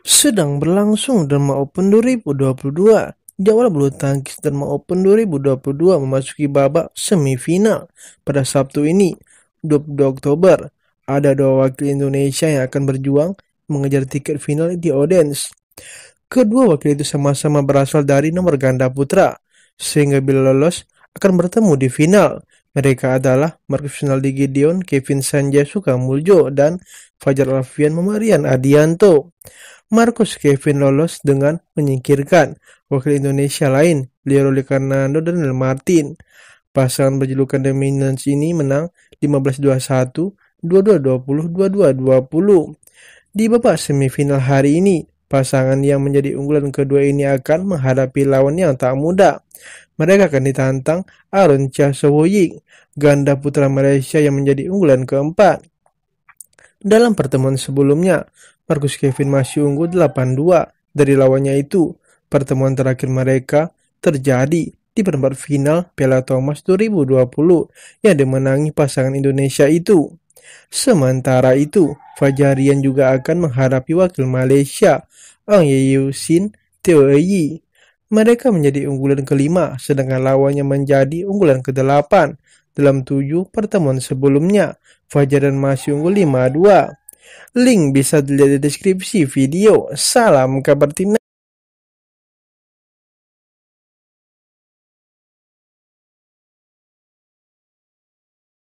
sedang berlangsung Derma Open 2022. Jawara Bulu Tangkis Derma Open 2022 memasuki babak semifinal pada Sabtu ini, 22 Oktober. Ada dua wakil Indonesia yang akan berjuang mengejar tiket final di Odense. Kedua wakil itu sama-sama berasal dari nomor ganda putra, sehingga bila lolos akan bertemu di final mereka adalah Mark Finaldi Gideon, Kevin Sanjay Sukamuljo, dan Fajar Alfian Memarian Adianto. Marcus Kevin lolos dengan menyingkirkan wakil Indonesia lain, Leroy Fernando dan Neil Martin. Pasangan berjulukan Dominance ini menang 15-21, 22-20, 22-20. Di babak semifinal hari ini, Pasangan yang menjadi unggulan kedua ini akan menghadapi lawan yang tak mudah. Mereka akan ditantang Arun Cha ganda putra Malaysia yang menjadi unggulan keempat. Dalam pertemuan sebelumnya, Marcus Kevin masih unggul 8-2 dari lawannya itu. Pertemuan terakhir mereka terjadi di perempat final Piala Thomas 2020 yang dimenangi pasangan Indonesia itu. Sementara itu, Fajarian juga akan menghadapi wakil Malaysia, Ang Sin Teo Eyi. Mereka menjadi unggulan kelima, sedangkan lawannya menjadi unggulan kedelapan. Dalam tujuh pertemuan sebelumnya, Fajarian masih unggul 5-2. Link bisa dilihat di deskripsi video. Salam kabar timnas.